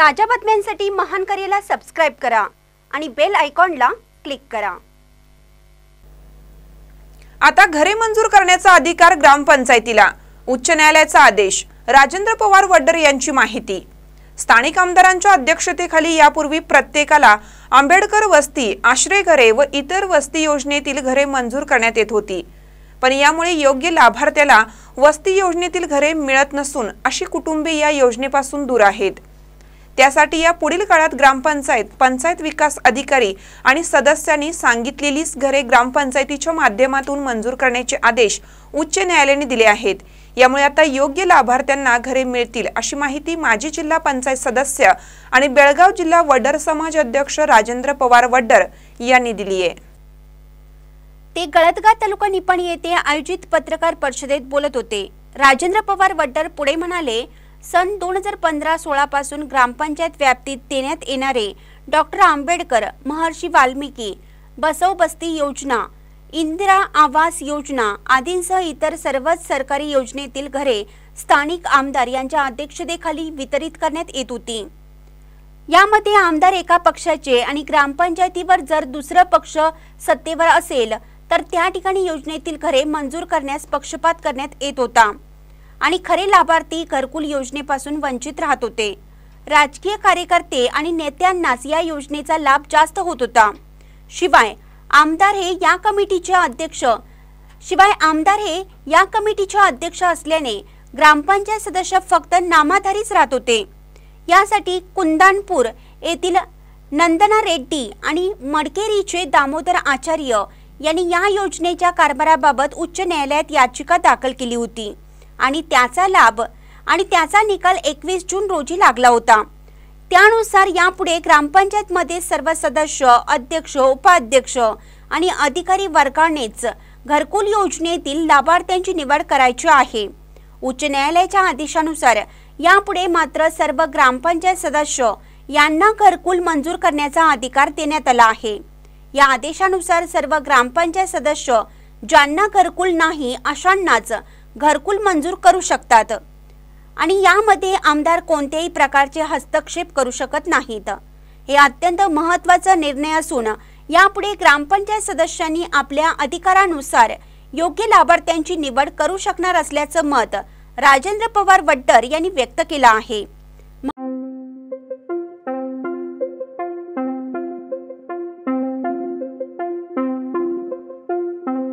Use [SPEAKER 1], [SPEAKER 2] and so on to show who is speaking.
[SPEAKER 1] ताज्या बातम्यांसाठी महान करेला सबस्क्राईब करा आणि बेल आयकॉनला क्लिक करा आता घरे मंजूर करण्याचा
[SPEAKER 2] अधिकार ग्रामपंचायतीला उच्च न्यायालयाचा आदेश राजेंद्र पवार वड्डर यांची माहिती स्थानिक आमदारांच्या अध्यक्षतेखाली यापूर्वी प्रत्येकाला आंबेडकर वस्ती आश्रय घरे व इतर वस्ती योजनेतील घरे मंजूर करण्यात येत होती पण यामुळे योग्य लाभार्थ्याला वस्ती योजनेतील घरे मिळत नसून अशी कुटुंबे या योजनेपासून दूर आहेत त्यासाठी या पुढील काळात ग्रामपंचायत पंचायत विकास अधिकारी आणि सदस्यांनी सांगितलेलीच घरे ग्रामपंचायतीच्या माध्यमातून मंजूर करण्याचे आदेश उच्च न्यायालयाने दिले आहेत यामुळे आता योग्य लाभार्थ्यांना घरे मिळतील अशी माहिती माजी जिल्हा पंचायत सदस्य आणि बेळगाव जिल्हा वडर समाज अध्यक्ष राजेंद्र पवार वडर
[SPEAKER 1] यांनी दिली आहे ते गळदगा तालुका निपाणी येथे आयोजित पत्रकार परिषदेत बोलत होते राजेंद्र पवार वड्डर पुढे म्हणाले सन दोन हजार पंधरा सोळापासून ग्रामपंचायत व्याप्तीत देण्यात येणारे डॉक्टर आंबेडकर महर्षी वाल्मिकी बसव बस्ती योजना इंदिरा आवास योजना आदींसह इतर सर्वच सरकारी योजनेतील घरे स्थानिक आमदार यांच्या अध्यक्षतेखाली वितरित करण्यात येत होती यामध्ये आमदार एका पक्षाचे आणि ग्रामपंचायतीवर जर दुसरं पक्ष सत्तेवर असेल तर त्या ठिकाणी योजनेतील घरे मंजूर करण्यास पक्षपात करण्यात येत होता आणि खरे लाभार्थी घरकुल योजनेपासून वंचित राहत होते राजकीय कार्यकर्ते आणि नेत्यांनाच या योजनेचा लाभ जास्त होत होता शिवाय आमदार हे या कमिटीचे अध्यक्ष शिवाय आमदार हे या कमिटीचे अध्यक्ष असल्याने ग्रामपंचायत सदस्य फक्त नामाधारीच राहत होते यासाठी कुंदानपूर येथील नंदना रेड्डी आणि मडकेरीचे दामोदर आचार्य यांनी या योजनेच्या कारभाराबाबत उच्च न्यायालयात याचिका दाखल केली होती आणि त्याचा लाभ आणि त्याचा निकाल एकवीस जून रोजी लागला होता त्यानुसार यापुढे ग्रामपंचायतमध्ये सर्व सदस्य अध्यक्ष उपाध्यक्ष आणि अधिकारी वर्गानेच घरकुल योजनेतील लाभार्थ्यांची निवड करायची आहे उच्च न्यायालयाच्या आदेशानुसार यापुढे मात्र सर्व ग्रामपंचायत सदस्य यांना घरकुल मंजूर करण्याचा अधिकार देण्यात आला आहे या आदेशानुसार सर्व ग्रामपंचायत सदस्य ज्यांना घरकुल नाही अशांनाच घरकुल मंजूर करू शकतात आणि यामध्ये आमदार कोणत्याही प्रकारचे हस्तक्षेप करू शकत नाहीत हे अत्यंत महत्वाचा निर्णय असून यापुढे ग्रामपंचायत सदस्यांनी आपल्या अधिकारानुसार योग्य लाभार्थ्यांची निवड करू शकणार असल्याचं मत राजेंद्र पवार वड्डर यांनी व्यक्त केलं आहे